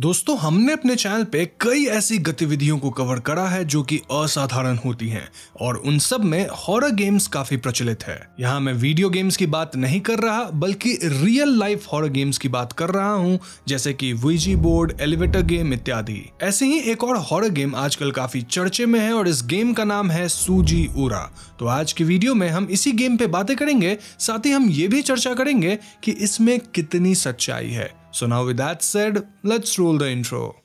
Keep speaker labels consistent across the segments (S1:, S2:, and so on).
S1: दोस्तों हमने अपने चैनल पे कई ऐसी गतिविधियों को कवर करा है जो कि असाधारण होती हैं और उन सब में हॉरर गेम्स काफी प्रचलित है यहाँ मैं वीडियो गेम्स की बात नहीं कर रहा बल्कि रियल लाइफ हॉरर गेम्स की बात कर रहा हूँ जैसे कि वीजी बोर्ड एलिवेटर गेम इत्यादि ऐसे ही एक और हॉरर गेम आजकल काफी चर्चे में है और इस गेम का नाम है सूजी उरा तो आज की वीडियो में हम इसी गेम पे बातें करेंगे साथ ही हम ये भी चर्चा करेंगे की इसमें कितनी सच्चाई है So now with that said, let's roll the intro.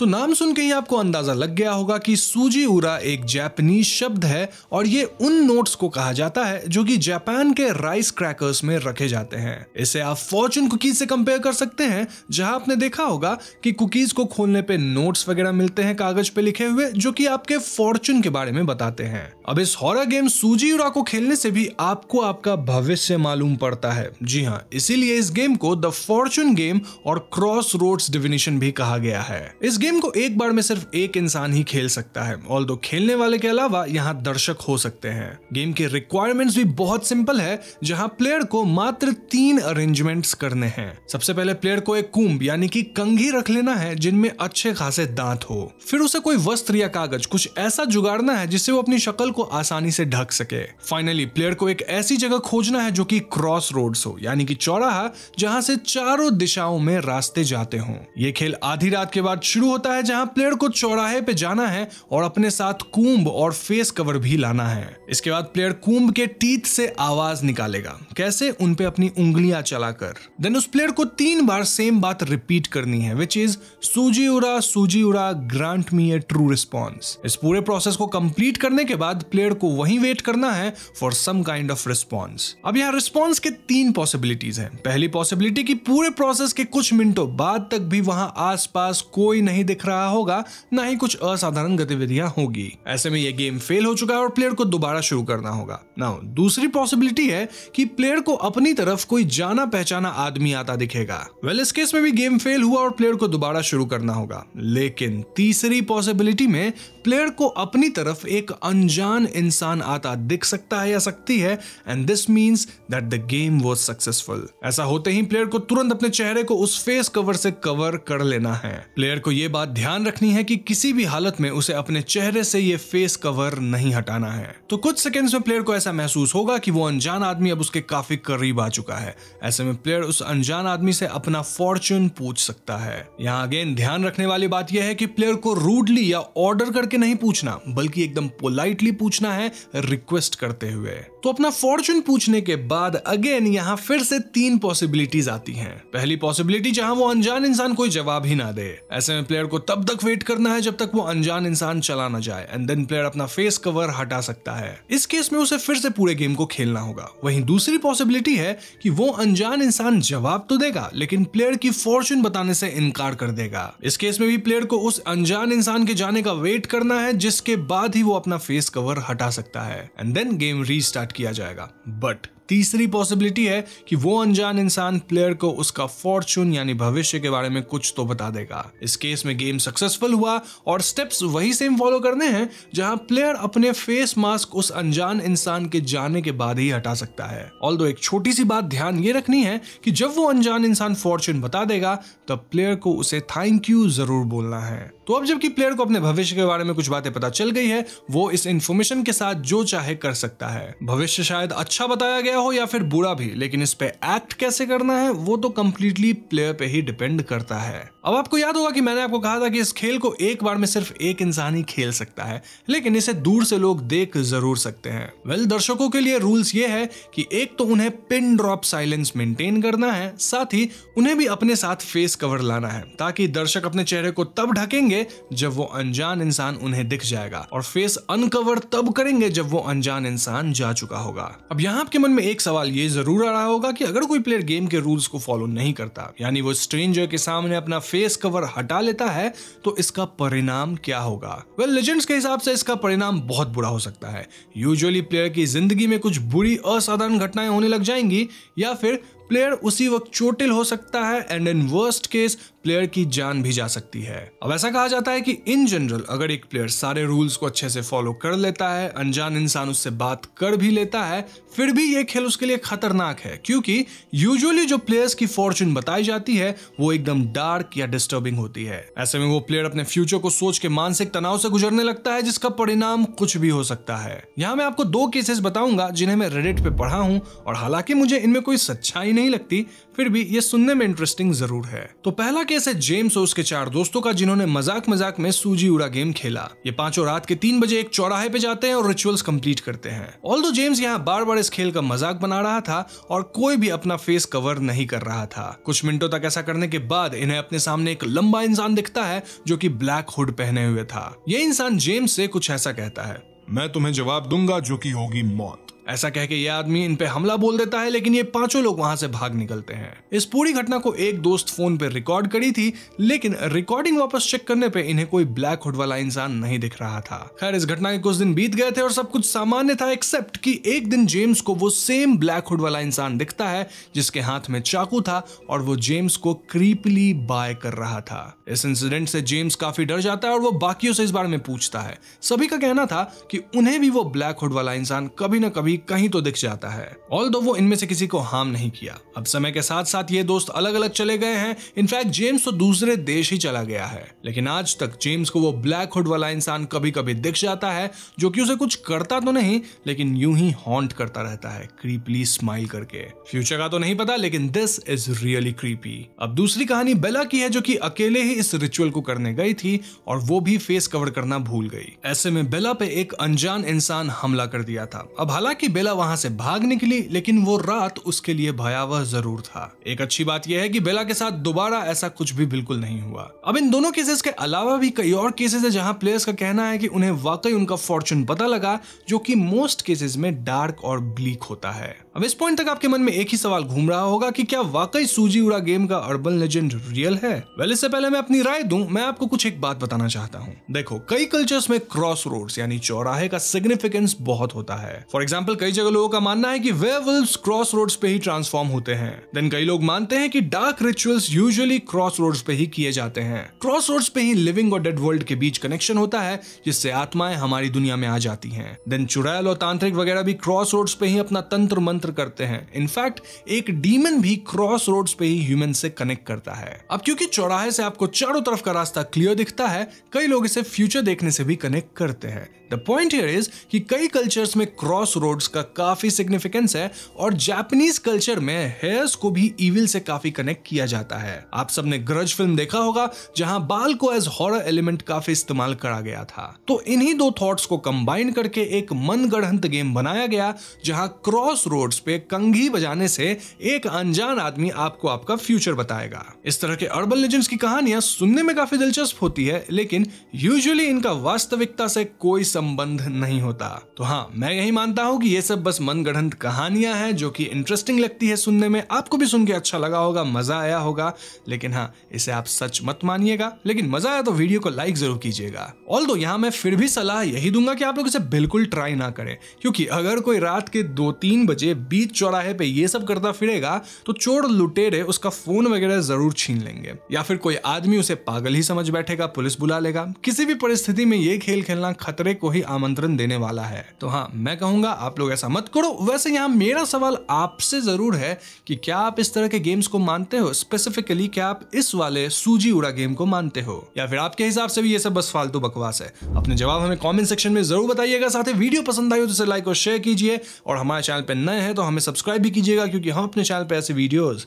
S1: तो नाम सुन के ही आपको अंदाजा लग गया होगा कि सूजी उरा एक जैपनीज शब्द है और ये उन नोट्स को कहा जाता है जो कि जापान के राइस क्रैकर्स में रखे जाते हैं इसे आप फॉर्चून कुकीज से कंपेयर कर सकते हैं जहां आपने देखा होगा कि कुकीज को खोलने पे नोट्स वगैरह मिलते हैं कागज पे लिखे हुए जो की आपके फॉर्चून के बारे में बताते हैं अब इस हॉरा गेम सूजी उरा को खेलने से भी आपको आपका भविष्य मालूम पड़ता है जी हाँ इसीलिए इस गेम को द फॉर्चून गेम और क्रॉस रोड डिविनेशन भी कहा गया है इस गेम गेम को एक बार में सिर्फ एक इंसान ही खेल सकता है ऑल खेलने वाले के अलावा यहाँ दर्शक हो सकते हैं गेम के रिक्वायरमेंट्स भी बहुत सिंपल है जहाँ प्लेयर को मात्र तीन अरेंजमेंट्स करने हैं सबसे पहले प्लेयर को एक कुंभ यानी कि कंघी रख लेना है जिनमें अच्छे खासे दांत हो फिर उसे कोई वस्त्र या कागज कुछ ऐसा जुगाड़ना है जिससे वो अपनी शक्ल को आसानी से ढक सके फाइनली प्लेयर को एक ऐसी जगह खोजना है जो की क्रॉस रोड हो यानी की चौराहा जहाँ से चारों दिशाओं में रास्ते जाते हों ये खेल आधी रात के बाद शुरू होता है जहां प्लेयर को चौराहे पे जाना है और अपने साथ कुंभ और फेस कवर भी लाना है इसके बाद प्लेयर कुंभ के टीथ से आवाज निकालेगा कैसे उन पे अपनी उंगलियां चलाकर देन उस प्लेयर को तीन बार सेम बात रिपीट करनी है विच इज सूजी Tsujiura Tsujiura grant me a true response इस पूरे प्रोसेस को कंप्लीट करने के बाद प्लेयर को वही वेट करना है for some kind of response अब यहाँ रिस्पॉन्स के तीन पॉसिबिलिटीज हैं पहली पॉसिबिलिटी की पूरे प्रोसेस के कुछ मिनटों बाद तक भी वहां आसपास कोई नहीं दिख रहा होगा न ही कुछ असाधारण गतिविधियां होगी ऐसे में यह गेम फेल हो चुका है और प्लेयर को दोबारा शुरू करना होगा ना दूसरी पॉसिबिलिटी है कि प्लेयर को अपनी तरफ कोई जाना पहचाना आदमी आता दिखेगा वेल इस केस में भी गेम फेल हुआ और प्लेयर को दोबारा शुरू करना होगा लेकिन तीसरी पॉसिबिलिटी में प्लेयर को अपनी तरफ एक अनजान इंसान आता दिख सकता है या सकती है and this means that the game was successful ऐसा होते ही प्लेयर को तुरंत अपने चेहरे को उस फेस कवर से कवर कर लेना है प्लेयर को यह बात बात ध्यान रखनी है कि किसी भी हालत में उसे अपने चेहरे से ये फेस कवर नहीं हटाना है तो कुछ सेकेंड्स में प्लेयर को ऐसा महसूस होगा कि वो अनजान आदमी अब उसके काफी करीब आ चुका है ऐसे में प्लेयर उस अनजान आदमी से अपना फॉर्चून पूछ सकता है यहाँ अगेन ध्यान रखने वाली बात यह है कि प्लेयर को रूडली या ऑर्डर करके नहीं पूछना बल्कि एकदम पोलाइटली पूछना है रिक्वेस्ट करते हुए तो अपना फॉर्चून पूछने के बाद अगेन यहाँ फिर से तीन पॉसिबिलिटीज आती हैं पहली पॉसिबिलिटी जहां वो अनजान इंसान कोई जवाब ही ना दे ऐसे में प्लेयर प्लेयर को तब तक वेट करना है जब तक वो अनजान इंसान चला ना जाए एंड देन प्लेयर अपना फेस कवर हटा सकता है इस केस में उसे फिर से पूरे गेम को खेलना होगा वहीं दूसरी पॉसिबिलिटी है कि वो अनजान इंसान जवाब तो देगा लेकिन प्लेयर की फॉर्चून बताने से इनकार कर देगा इस केस में भी प्लेयर को उस अनजान इंसान के जाने का वेट करना है जिसके बाद ही वो अपना फेस कवर हटा सकता है एंड देन गेम रीस्टार्ट किया जाएगा बट तीसरी पॉसिबिलिटी है कि वो अनजान इंसान प्लेयर को उसका फॉर्चून यानी भविष्य के बारे में कुछ तो बता देगा इस केस में गेम सक्सेसफुल हुआ और स्टेप्स वही सेम फॉलो करने हैं जहां प्लेयर अपने फेस मास्क उस अनजान इंसान के जाने के बाद ही हटा सकता है ऑल एक छोटी सी बात ध्यान ये रखनी है कि जब वो अनजान इंसान फॉर्चून बता देगा तब प्लेयर को उसे थैंक यू जरूर बोलना है तो अब जबकि प्लेयर को अपने भविष्य के बारे में कुछ बातें पता चल गई है वो इस इन्फॉर्मेशन के साथ जो चाहे कर सकता है भविष्य शायद अच्छा बताया गया हो या फिर बुरा भी लेकिन इस पे एक्ट कैसे करना है वो तो कम्प्लीटली प्लेयर पे ही डिपेंड करता है अब आपको याद होगा कि मैंने आपको कहा था कि इस खेल को एक बार में सिर्फ एक इंसान ही खेल सकता है लेकिन इसे दूर से लोग देख जरूर सकते हैं वेल well, दर्शकों के लिए रूल्स ये है कि एक तो उन्हें पिन ड्रॉप साइलेंस मेंटेन करना है साथ ही उन्हें भी अपने साथ फेस कवर लाना है ताकि दर्शक अपने चेहरे को तब ढकेंगे जब वो अनजान इंसान उन्हें दिख जाएगा और फेस अनकवर तब करेंगे जब वो अनजान इंसान जा चुका होगा अब यहाँ आपके मन में एक सवाल ये जरूर आ रहा होगा कि अगर कोई प्लेयर गेम के रूल्स को फॉलो नहीं करता यानी वो स्ट्रेंजर के सामने अपना फेस कवर हटा लेता है तो इसका परिणाम क्या होगा वेल well, लेजेंड्स के हिसाब से इसका परिणाम बहुत बुरा हो सकता है यूजुअली प्लेयर की जिंदगी में कुछ बुरी असाधारण घटनाएं होने लग जाएंगी या फिर प्लेयर उसी वक्त चोटिल हो सकता है and in worst case player की जान भी जा सकती है अब ऐसा कहा जाता है कि इन जनरल अगर एक प्लेयर सारे रूल्स को अच्छे से फॉलो कर लेता है अनजान इंसान उससे बात कर भी लेता है फिर भी ये खेल उसके लिए खतरनाक है क्योंकि यूजुअली जो प्लेयर्स की फॉर्चून बताई जाती है वो एकदम डार्क या डिस्टर्बिंग होती है ऐसे में वो प्लेयर अपने फ्यूचर को सोच के मानसिक तनाव से गुजरने लगता है जिसका परिणाम कुछ भी हो सकता है यहाँ मैं आपको दो केसेस बताऊंगा जिन्हें मैं रेडिट पे पढ़ा हूँ और हालांकि मुझे इनमें कोई सच्चाई नहीं नहीं लगती फिर भी ये सुनने में इंटरेस्टिंग जरूर है तो पहला केस है जेम्स और उसके चार दोस्तों का जिन्होंने मजाक मजाक में सूजी उड़ा गेम खेला ये पांचों रात के तीन बजे एक चौराहे पे जाते हैं और रिचुअल्स कंप्लीट करते हैं ऑल जेम्स यहाँ बार बार इस खेल का मजाक बना रहा था और कोई भी अपना फेस कवर नहीं कर रहा था कुछ मिनटों तक ऐसा करने के बाद इन्हें अपने सामने एक लंबा इंसान दिखता है जो की ब्लैक हुड पहने हुए था ये इंसान जेम्स से कुछ ऐसा कहता है मैं तुम्हें जवाब दूंगा जो कि होगी मौत ऐसा कह के ये आदमी इन पे हमला बोल देता है लेकिन ये पांचों लोग वहां से भाग निकलते हैं इस पूरी घटना को एक दोस्त फोन पे रिकॉर्ड करी थी लेकिन रिकॉर्डिंग वापस चेक करने पे इन्हें कोई ब्लैक हुड वाला इंसान नहीं दिख रहा था खैर इस घटना के कुछ दिन बीत गए थे और सब कुछ सामान्य था एक्सेप्ट कि एक दिन जेम्स को वो सेम ब्लैक हुड वाला इंसान दिखता है जिसके हाथ में चाकू था और वो जेम्स को क्रीपली बाय कर रहा था इस इंसिडेंट से जेम्स काफी डर जाता है और वो बाकियों से इस बारे में पूछता है सभी का कहना था कि उन्हें भी वो ब्लैक हुड वाला इंसान कभी ना कभी भी कहीं तो दिख जाता है ऑल दो वो इनमें से किसी को हार्म नहीं किया अब समय के साथ साथ ये दोस्त अलग अलग चले गए हैं इनफैक्ट जेम्स तो दूसरे देश ही चला गया है लेकिन आज तक जेम्स को वो ब्लैक हुड वाला इंसान कभी कभी दिख जाता है जो कि उसे कुछ करता तो नहीं लेकिन यूं ही हॉन्ट करता रहता है क्रीपली स्माइल करके फ्यूचर का तो नहीं पता लेकिन दिस इज रियली क्रीपी अब दूसरी कहानी बेला की है जो की अकेले ही इस रिचुअल को करने गई थी और वो भी फेस कवर करना भूल गई ऐसे में बेला पे एक अनजान इंसान हमला कर दिया था अब हालांकि हालांकि बेला वहां से भाग निकली लेकिन वो रात उसके लिए भयावह जरूर था एक अच्छी बात यह है कि बेला के साथ दोबारा ऐसा कुछ भी बिल्कुल नहीं हुआ अब इन दोनों केसेस के अलावा भी कई और केसेस है जहां प्लेयर्स का कहना है कि उन्हें वाकई उनका फॉर्चून पता लगा जो कि मोस्ट केसेस में डार्क और ब्लीक होता है अब इस पॉइंट तक आपके मन में एक ही सवाल घूम रहा होगा कि क्या वाकई सूजी उड़ा गेम का अर्बन लेजेंड रियल है वेल इससे पहले मैं अपनी राय दूं मैं आपको कुछ एक बात बताना चाहता हूँ देखो कई कल्चर्स में क्रॉस रोड यानी चौराहे का सिग्निफिकेंस बहुत होता है फॉर एग्जाम्पल एग्जाम्पल कई जगह लोगों का मानना है कि वुल्स क्रॉस रोड पे ही ट्रांसफॉर्म होते हैं देन कई लोग मानते हैं कि dark rituals usually cross road पे ही किए जाते हैं क्रॉस रोड पे ही लिविंग और डेड वर्ल्ड के बीच कनेक्शन होता है जिससे आत्माएं हमारी दुनिया में आ जाती है देन चुड़ैल और तांत्रिक वगैरह भी क्रॉस रोड पे ही अपना तंत्र मंत्र करते हैं इनफैक्ट एक डीमन भी क्रॉस रोड पे ही ह्यूमन से कनेक्ट करता है अब क्योंकि चौराहे से आपको चारों तरफ का रास्ता क्लियर दिखता है कई लोग इसे फ्यूचर देखने से भी कनेक्ट करते हैं द पॉइंट हियर इज कि कई कल्चर्स में क्रॉस रोड एपिसोड्स का काफ़ी सिग्निफिकेंस है और जापानीज कल्चर में हेयर्स को भी इविल से काफ़ी कनेक्ट किया जाता है आप सबने ग्रज फिल्म देखा होगा जहां बाल को एज हॉरर एलिमेंट काफ़ी इस्तेमाल करा गया था तो इन्हीं दो थॉट्स को कंबाइन करके एक मनगढ़ंत गेम बनाया गया जहां क्रॉस रोड पे कंघी बजाने से एक अनजान आदमी आपको आपका फ्यूचर बताएगा इस तरह के अर्बन लेजेंड्स की कहानियां सुनने में काफी दिलचस्प होती है लेकिन यूजुअली इनका वास्तविकता से कोई संबंध नहीं होता तो हाँ मैं यही मानता हूँ कि ये सब बस मनगढ़ंत कहानियां हैं जो कि इंटरेस्टिंग लगती है सुनने में आपको भी सुन के अच्छा लगा होगा मजा आया होगा लेकिन हाँ इसे आप सच मत मानिएगा लेकिन मजा आया तो वीडियो को लाइक जरूर कीजिएगा ऑल दो यहाँ मैं फिर भी सलाह यही दूंगा कि आप लोग इसे बिल्कुल ट्राई ना करें क्योंकि अगर कोई रात के दो तीन बजे बीच चौराहे पे ये सब करता फिरेगा तो चोर लुटेरे उसका फोन वगैरह जरूर छीन लेंगे या फिर कोई आदमी उसे पागल ही समझ बैठेगा पुलिस बुला लेगा किसी भी परिस्थिति में ये खेल खेलना खतरे को ही आमंत्रण देने वाला है तो हाँ मैं कहूंगा आप लोग ऐसा मत करो वैसे यहाँ मेरा सवाल आपसे ज़रूर है कि क्या आप इस तरह के गेम्स को मानते हो स्पेसिफिकली क्या आप इस वाले सूजी उड़ा गेम को मानते हो या फिर आपके हिसाब से भी ये सब बस फालतू बकवास है अपने जवाब हमें कॉमेंट सेक्शन में जरूर बताइएगा साथ ही वीडियो पसंद आई हो तो इसे लाइक और शेयर कीजिए और हमारे चैनल पर नए हैं तो हमें सब्सक्राइब भी कीजिएगा क्योंकि हम अपने चैनल पर ऐसे वीडियोज़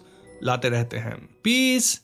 S1: लाते रहते हैं पीस